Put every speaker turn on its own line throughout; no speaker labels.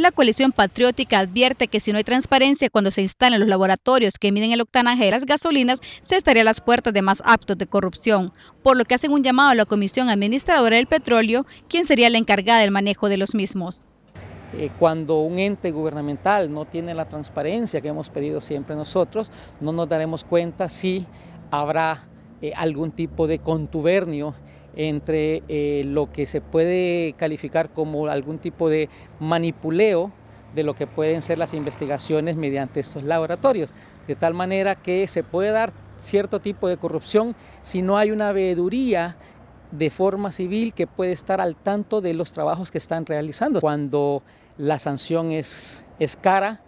La coalición patriótica advierte que si no hay transparencia cuando se instalen los laboratorios que miden el octanaje de las gasolinas, se estaría a las puertas de más actos de corrupción, por lo que hacen un llamado a la Comisión Administradora del Petróleo, quien sería la encargada del manejo de los mismos.
Eh, cuando un ente gubernamental no tiene la transparencia que hemos pedido siempre nosotros, no nos daremos cuenta si habrá eh, algún tipo de contubernio entre eh, lo que se puede calificar como algún tipo de manipuleo de lo que pueden ser las investigaciones mediante estos laboratorios, de tal manera que se puede dar cierto tipo de corrupción si no hay una veeduría de forma civil que puede estar al tanto de los trabajos que están realizando. Cuando la sanción es cara,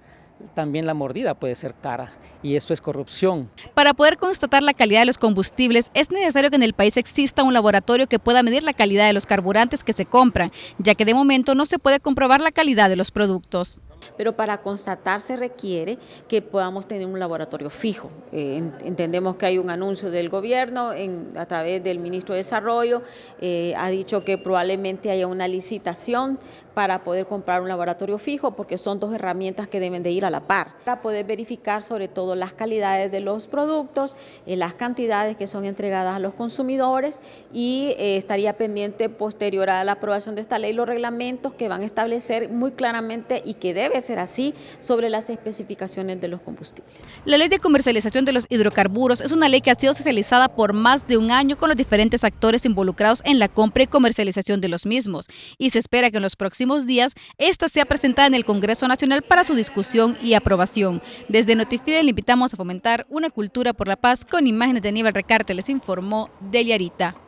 también la mordida puede ser cara y esto es corrupción.
Para poder constatar la calidad de los combustibles es necesario que en el país exista un laboratorio que pueda medir la calidad de los carburantes que se compran, ya que de momento no se puede comprobar la calidad de los productos
pero para constatar se requiere que podamos tener un laboratorio fijo. Eh, entendemos que hay un anuncio del gobierno a través del ministro de Desarrollo, eh, ha dicho que probablemente haya una licitación para poder comprar un laboratorio fijo porque son dos herramientas que deben de ir a la par, para poder verificar sobre todo las calidades de los productos, eh, las cantidades que son entregadas a los consumidores y estaría pendiente posterior a la aprobación de esta ley los reglamentos que van a establecer muy claramente y que deben que ser así sobre las especificaciones de los combustibles. La ley de comercialización
de los hidrocarburos es una ley que ha sido socializada por más de un año con los diferentes actores involucrados en la compra y comercialización de los mismos y se espera que en los próximos días esta sea presentada en el Congreso Nacional para su discusión y aprobación. Desde Notifide le invitamos a fomentar una cultura por la paz con imágenes de Aníbal Recarte, les informó de Yarita.